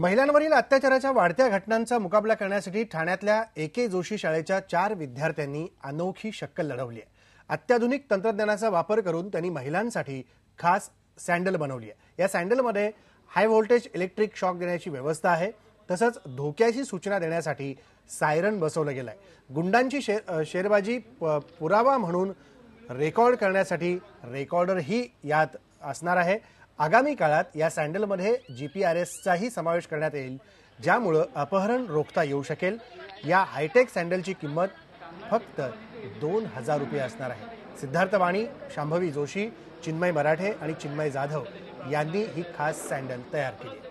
महिलांवरील अत्याचाराच्या वाढत्या घटनांचा मुकाबला करण्यासाठी ठाण्यातल्या एके जोशी शाळेच्या चार विद्यार्थ्यांनी अनोखी शक्कल लढवली आहे अत्याधुनिक तंत्रज्ञानाचा वापर करून त्यांनी महिलांसाठी खास सँडल बनवली आहे या सँडलमध्ये हाय व्होल्टेज इलेक्ट्रिक शॉक देण्याची व्यवस्था आहे तसंच धोक्याची सूचना देण्यासाठी सायरन बसवलं गेलं आहे गुंडांची शेर शेरबाजी पुरावा म्हणून रेकॉर्ड करण्यासाठी रेकॉर्डरही यात असणार आहे आगामी काळात या सँडलमध्ये जी पी आर एसचाही समावेश करण्यात येईल ज्यामुळं अपहरण रोखता येऊ शकेल या हायटेक सँडलची किंमत फक्त दोन हजार रुपये असणार आहे सिद्धार्थ वाणी शांभवी जोशी चिन्मय मराठे आणि चिन्मय जाधव यांनी ही खास सँडल तयार केली